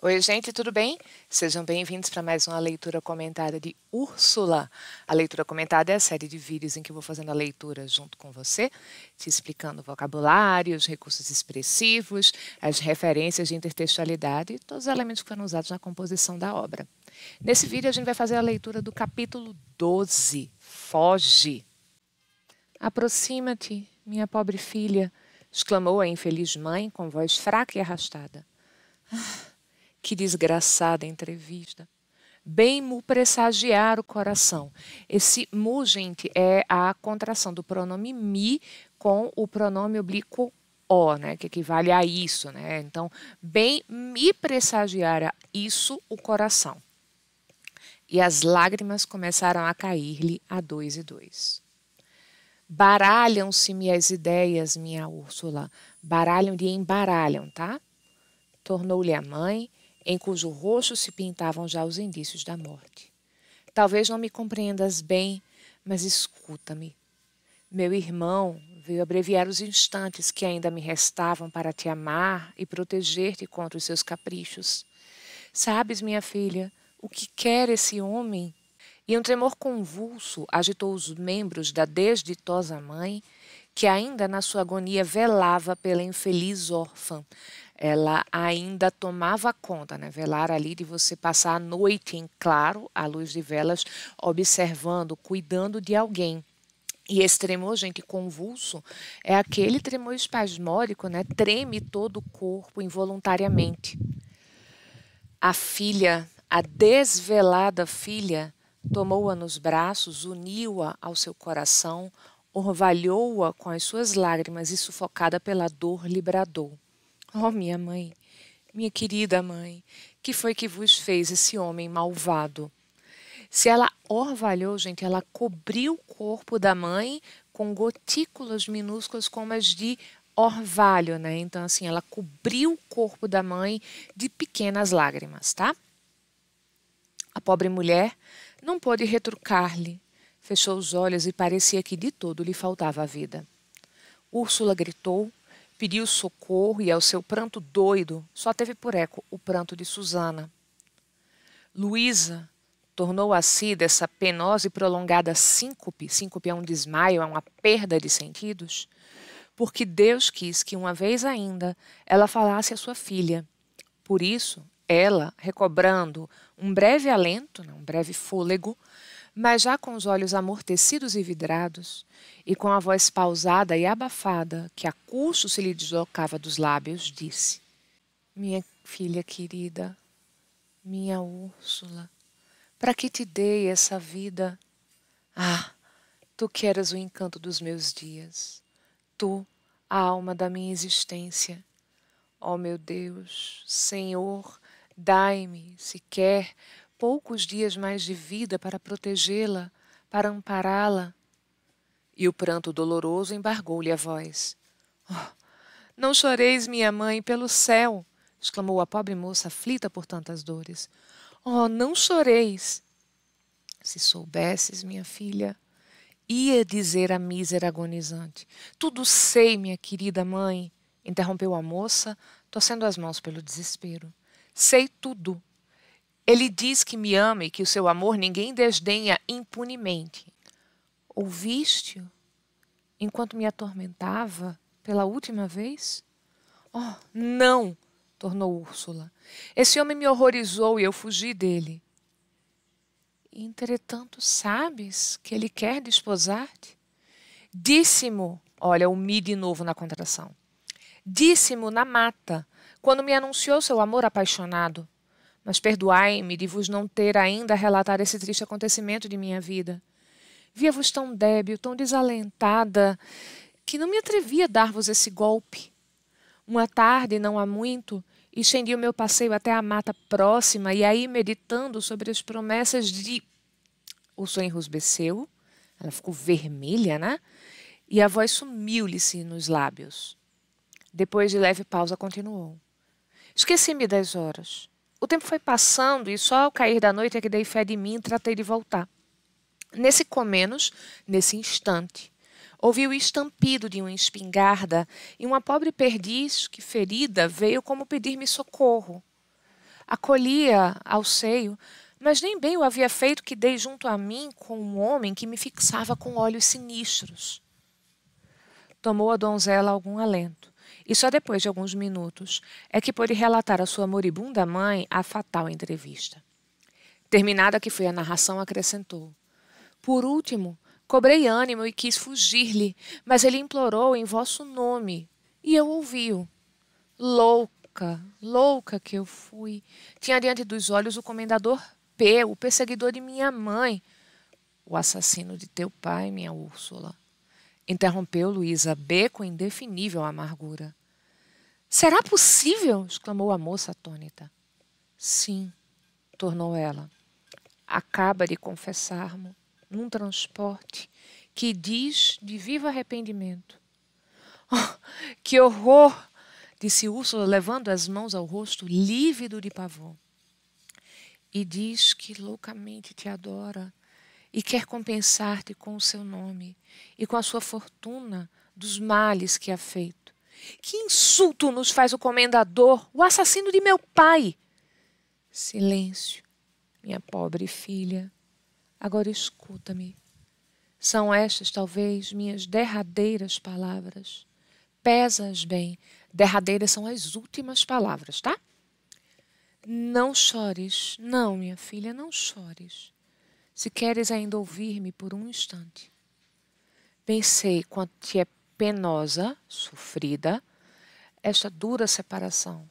Oi, gente, tudo bem? Sejam bem-vindos para mais uma leitura comentada de Úrsula. A leitura comentada é a série de vídeos em que eu vou fazendo a leitura junto com você, te explicando o vocabulário, os recursos expressivos, as referências de intertextualidade e todos os elementos que foram usados na composição da obra. Nesse vídeo, a gente vai fazer a leitura do capítulo 12, Foge. Aproxima-te, minha pobre filha, exclamou a infeliz mãe com voz fraca e arrastada. Ah que desgraçada entrevista. Bem mu pressagiar o coração. Esse mu, gente, é a contração do pronome mi com o pronome oblíquo o, né, que equivale a isso, né? Então, bem me pressagiara isso o coração. E as lágrimas começaram a cair-lhe a dois e dois. Baralham-se minhas ideias, minha Úrsula. Baralham-lhe embaralham, tá? Tornou-lhe a mãe em cujo rosto se pintavam já os indícios da morte. Talvez não me compreendas bem, mas escuta-me. Meu irmão veio abreviar os instantes que ainda me restavam para te amar e proteger-te contra os seus caprichos. Sabes, minha filha, o que quer esse homem? E um tremor convulso agitou os membros da desditosa mãe, que ainda na sua agonia velava pela infeliz órfã, ela ainda tomava conta, né? Velar ali de você passar a noite em claro, à luz de velas, observando, cuidando de alguém. E esse tremor, gente, convulso, é aquele tremor espasmórico, né? Treme todo o corpo involuntariamente. A filha, a desvelada filha, tomou-a nos braços, uniu-a ao seu coração, orvalhou-a com as suas lágrimas e, sufocada pela dor, libradou. Oh, minha mãe, minha querida mãe, que foi que vos fez esse homem malvado? Se ela orvalhou, gente, ela cobriu o corpo da mãe com gotículas minúsculas como as de orvalho, né? Então, assim, ela cobriu o corpo da mãe de pequenas lágrimas, tá? A pobre mulher não pôde retrucar-lhe. Fechou os olhos e parecia que de todo lhe faltava a vida. Úrsula gritou Pediu socorro e ao seu pranto doido só teve por eco o pranto de Susana. Luísa tornou a si dessa penosa e prolongada síncope, síncope é um desmaio, é uma perda de sentidos, porque Deus quis que uma vez ainda ela falasse à sua filha. Por isso, ela, recobrando um breve alento, né, um breve fôlego, mas já com os olhos amortecidos e vidrados, e com a voz pausada e abafada que a curso se lhe deslocava dos lábios, disse: Minha filha querida, minha Úrsula, para que te dei essa vida? Ah, tu que eras o encanto dos meus dias, tu, a alma da minha existência. Ó oh, meu Deus, Senhor, dai-me, se quer, poucos dias mais de vida para protegê-la, para ampará-la. E o pranto doloroso embargou-lhe a voz. Oh, não choreis, minha mãe, pelo céu! exclamou a pobre moça, aflita por tantas dores. Oh, não choreis! Se soubesses, minha filha, ia dizer a mísera agonizante. Tudo sei, minha querida mãe, interrompeu a moça, torcendo as mãos pelo desespero. Sei tudo. Ele diz que me ama e que o seu amor ninguém desdenha impunemente. Ouviste-o enquanto me atormentava pela última vez? Oh, não! tornou Úrsula. Esse homem me horrorizou e eu fugi dele. Entretanto, sabes que ele quer desposar-te? Disse-mo, olha, o mi de novo na contração. Disse-mo na mata, quando me anunciou seu amor apaixonado. Mas perdoai-me de vos não ter ainda relatado esse triste acontecimento de minha vida. Via-vos tão débil, tão desalentada, que não me atrevia a dar-vos esse golpe. Uma tarde, não há muito, estendi o meu passeio até a mata próxima e aí, meditando sobre as promessas de. O sonho enrusbeceu, ela ficou vermelha, né? E a voz sumiu-lhe-se nos lábios. Depois de leve pausa, continuou: Esqueci-me das horas. O tempo foi passando e só ao cair da noite é que dei fé de mim e tratei de voltar. Nesse comenos, nesse instante, ouvi o estampido de uma espingarda e uma pobre perdiz que, ferida, veio como pedir-me socorro. Acolhia ao seio, mas nem bem o havia feito que dei junto a mim com um homem que me fixava com olhos sinistros. Tomou a donzela algum alento e só depois de alguns minutos é que pôde relatar à sua moribunda mãe a fatal entrevista. Terminada que foi a narração, acrescentou: Por último, cobrei ânimo e quis fugir-lhe, mas ele implorou em vosso nome, e eu ouvi-o. Louca, louca que eu fui. Tinha diante dos olhos o comendador P, o perseguidor de minha mãe, o assassino de teu pai, minha Úrsula. Interrompeu Luísa B com indefinível amargura. Será possível? exclamou a moça atônita. Sim, tornou ela. Acaba de confessar-me num transporte que diz de vivo arrependimento. Oh, que horror! disse Úrsula, levando as mãos ao rosto, lívido de pavor. E diz que loucamente te adora, e quer compensar-te com o seu nome e com a sua fortuna dos males que há feito. Que insulto nos faz o comendador, o assassino de meu pai! Silêncio, minha pobre filha, agora escuta-me. São estas, talvez, minhas derradeiras palavras. pesas bem. Derradeiras são as últimas palavras, tá? Não chores. Não, minha filha, não chores. Se queres ainda ouvir-me por um instante, pensei quanto te é penosa, sofrida, esta dura separação.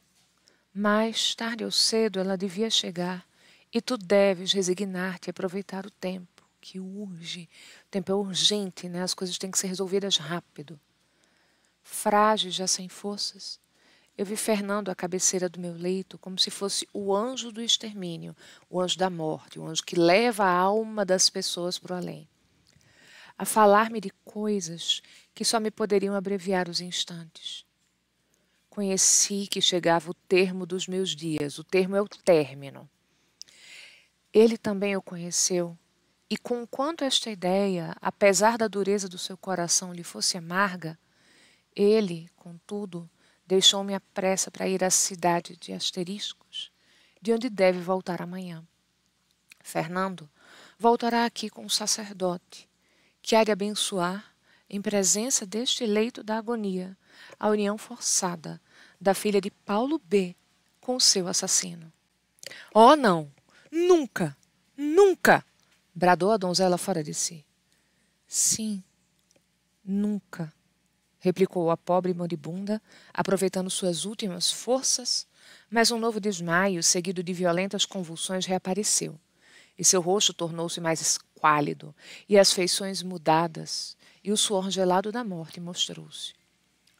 Mas, tarde ou cedo, ela devia chegar e tu deves resignar-te e aproveitar o tempo, que urge. O tempo é urgente, né? as coisas têm que ser resolvidas rápido. Frágil já sem forças, eu vi Fernando à cabeceira do meu leito como se fosse o anjo do extermínio, o anjo da morte, o anjo que leva a alma das pessoas para o além. A falar-me de coisas que só me poderiam abreviar os instantes. Conheci que chegava o termo dos meus dias, o termo é o término. Ele também o conheceu, e com quanto esta ideia, apesar da dureza do seu coração, lhe fosse amarga, ele, contudo, Deixou-me a pressa para ir à cidade de Asteriscos, de onde deve voltar amanhã. Fernando voltará aqui com o sacerdote, que há de abençoar, em presença deste leito da agonia, a união forçada da filha de Paulo B com seu assassino. Oh, não! Nunca! Nunca! bradou a donzela fora de si. Sim, nunca, replicou a pobre moribunda, aproveitando suas últimas forças, mas um novo desmaio, seguido de violentas convulsões, reapareceu, e seu rosto tornou-se mais esquálido, e as feições mudadas, e o suor gelado da morte mostrou-se.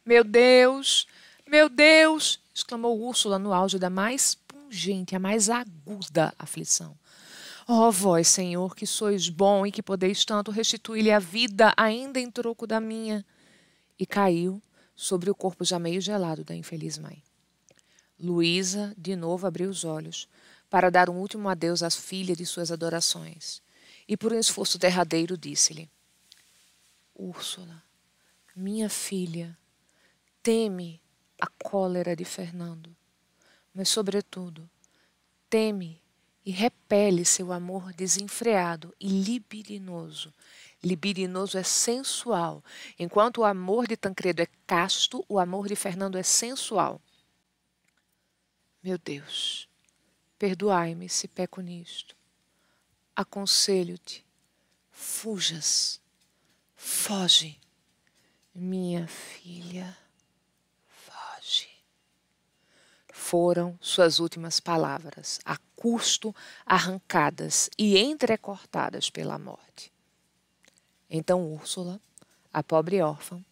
Meu Deus! Meu Deus! exclamou Úrsula no auge da mais pungente, a mais aguda aflição. Ó oh, vós, Senhor, que sois bom e que podeis tanto restituir-lhe a vida, ainda em troco da minha e caiu sobre o corpo já meio gelado da infeliz mãe. Luísa de novo abriu os olhos para dar um último adeus à filha de suas adorações e, por um esforço derradeiro, disse-lhe: Úrsula, minha filha, teme a cólera de Fernando, mas, sobretudo, teme e repele seu amor desenfreado e libidinoso Libidinoso é sensual. Enquanto o amor de Tancredo é casto, o amor de Fernando é sensual. Meu Deus, perdoai-me se peco nisto. Aconselho-te, fujas, foge, minha filha, foge. Foram suas últimas palavras, a custo arrancadas e entrecortadas pela morte. Então Úrsula, a pobre órfã,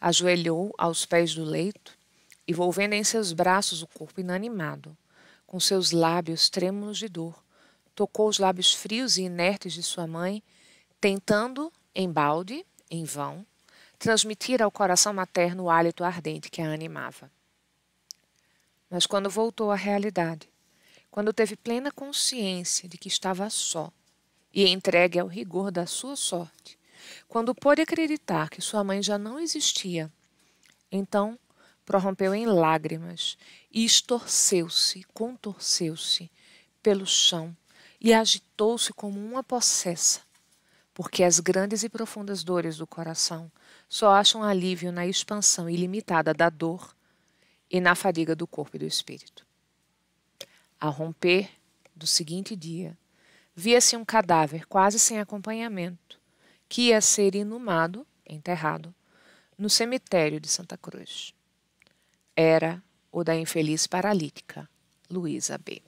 ajoelhou aos pés do leito e, volvendo em seus braços o corpo inanimado, com seus lábios trêmulos de dor, tocou os lábios frios e inertes de sua mãe, tentando, em balde, em vão, transmitir ao coração materno o hálito ardente que a animava. Mas quando voltou à realidade, quando teve plena consciência de que estava só e entregue ao rigor da sua sorte, quando pôde acreditar que sua mãe já não existia, então prorrompeu em lágrimas e estorceu-se, contorceu-se pelo chão e agitou-se como uma possessa, porque as grandes e profundas dores do coração só acham alívio na expansão ilimitada da dor e na fadiga do corpo e do espírito. A romper do seguinte dia, via-se um cadáver quase sem acompanhamento, que ia é ser inumado, enterrado, no cemitério de Santa Cruz. Era o da infeliz paralítica Luísa B.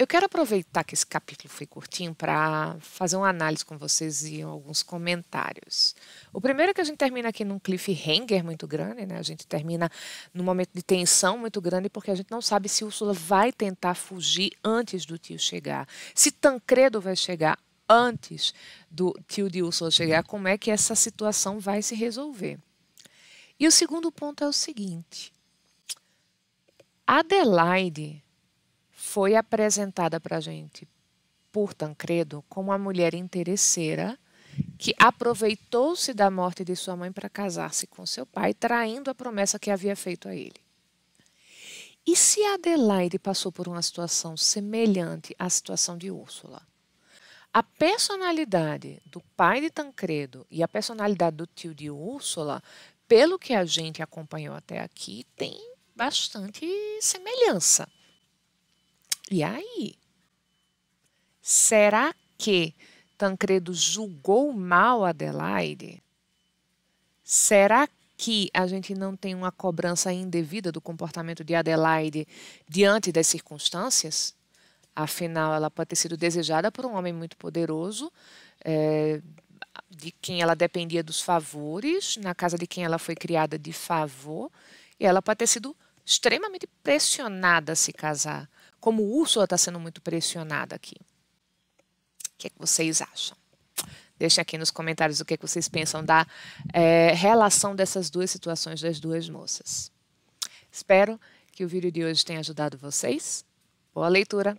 Eu quero aproveitar que esse capítulo foi curtinho para fazer uma análise com vocês e alguns comentários. O primeiro é que a gente termina aqui num cliffhanger muito grande, né? A gente termina num momento de tensão muito grande porque a gente não sabe se Úrsula vai tentar fugir antes do tio chegar, se Tancredo vai chegar antes do tio Ursula chegar, como é que essa situação vai se resolver. E o segundo ponto é o seguinte: Adelaide foi apresentada para a gente por Tancredo como uma mulher interesseira que aproveitou-se da morte de sua mãe para casar-se com seu pai, traindo a promessa que havia feito a ele. E se Adelaide passou por uma situação semelhante à situação de Úrsula? A personalidade do pai de Tancredo e a personalidade do tio de Úrsula, pelo que a gente acompanhou até aqui, tem bastante semelhança. E aí? Será que Tancredo julgou mal Adelaide? Será que a gente não tem uma cobrança indevida do comportamento de Adelaide diante das circunstâncias? Afinal, ela pode ter sido desejada por um homem muito poderoso, é, de quem ela dependia dos favores, na casa de quem ela foi criada de favor, e ela pode ter sido extremamente pressionada a se casar, como Úrsula está sendo muito pressionada aqui. O que, é que vocês acham? Deixem aqui nos comentários o que, é que vocês pensam da é, relação dessas duas situações das duas moças. Espero que o vídeo de hoje tenha ajudado vocês. Boa leitura!